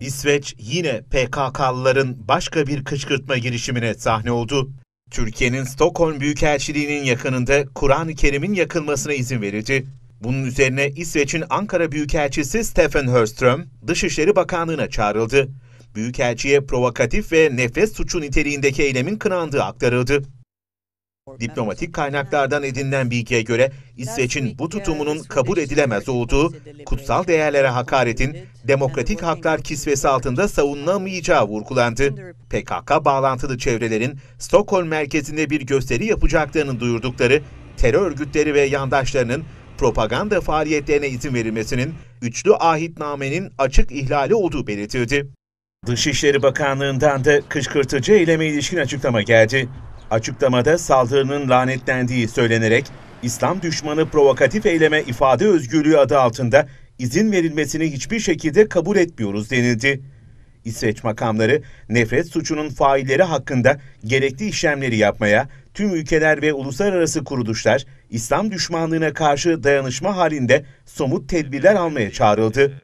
İsveç yine PKK'lıların başka bir kışkırtma girişimine sahne oldu. Türkiye'nin Stockholm Büyükelçiliği'nin yakınında Kur'an-ı Kerim'in yakılmasına izin verildi. Bunun üzerine İsveç'in Ankara Büyükelçisi Stefan Hörström, Dışişleri Bakanlığı'na çağrıldı. Büyükelçiye provokatif ve nefret suçu niteliğindeki eylemin kınandığı aktarıldı. Diplomatik kaynaklardan edinilen bilgiye göre İsveç'in bu tutumunun kabul edilemez olduğu, kutsal değerlere hakaretin demokratik haklar kisvesi altında savunulamayacağı vurgulandı. PKK bağlantılı çevrelerin Stockholm merkezinde bir gösteri yapacaklarını duyurdukları terör örgütleri ve yandaşlarının propaganda faaliyetlerine izin verilmesinin üçlü ahitnamenin açık ihlali olduğu belirtildi. Dışişleri Bakanlığı'ndan da kışkırtıcı eyleme ilişkin açıklama geldi. Açıklamada saldırının lanetlendiği söylenerek İslam düşmanı provokatif eyleme ifade özgürlüğü adı altında izin verilmesini hiçbir şekilde kabul etmiyoruz denildi. İsveç makamları nefret suçunun failleri hakkında gerekli işlemleri yapmaya, tüm ülkeler ve uluslararası kuruluşlar İslam düşmanlığına karşı dayanışma halinde somut tedbirler almaya çağrıldı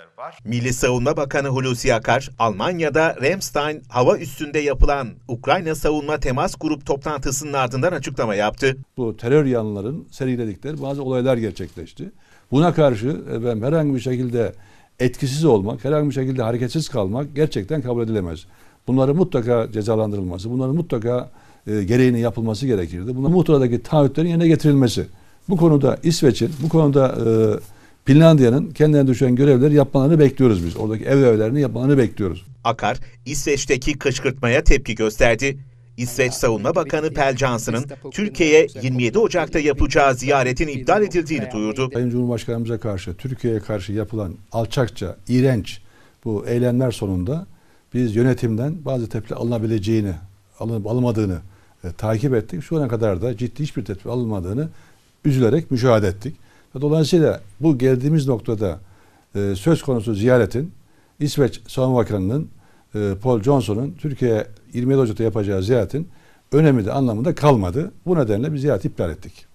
sürprizler var. Milli Savunma Bakanı Hulusi Akar, Almanya'da Remstein hava üstünde yapılan Ukrayna Savunma Temas Grup toplantısının ardından açıklama yaptı. Bu terör yanların seriledikleri bazı olaylar gerçekleşti. Buna karşı ben herhangi bir şekilde etkisiz olmak, herhangi bir şekilde hareketsiz kalmak gerçekten kabul edilemez. Bunların mutlaka cezalandırılması, bunların mutlaka e, gereğini yapılması gerekirdi. Bunların muhtadaki taahhütlerin yerine getirilmesi. Bu konuda İsveç'in, bu konuda e, Finlandiya'nın kendilerine düşen görevleri yapmalarını bekliyoruz biz. Oradaki ev ödevlerini yapmalarını bekliyoruz. Akar, İsveç'teki kışkırtmaya tepki gösterdi. İsveç Savunma Bakanı Pel Türkiye'ye 27 Ocak'ta yapacağı ziyaretin iptal edildiğini duyurdu. Sayın Cumhurbaşkanımıza karşı, Türkiye'ye karşı yapılan alçakça, iğrenç bu eylemler sonunda biz yönetimden bazı tepki alınabileceğini, alınıp alınmadığını e, takip ettik. Şu ana kadar da ciddi hiçbir tepki alınmadığını üzülerek müşahede ettik. Dolayısıyla bu geldiğimiz noktada e, söz konusu ziyaretin İsveç Savunma Bakanı'nın e, Paul Johnson'un Türkiye'ye 27 Ocak'ta yapacağı ziyaretin önemi de anlamında kalmadı. Bu nedenle bir ziyaret iptal ettik.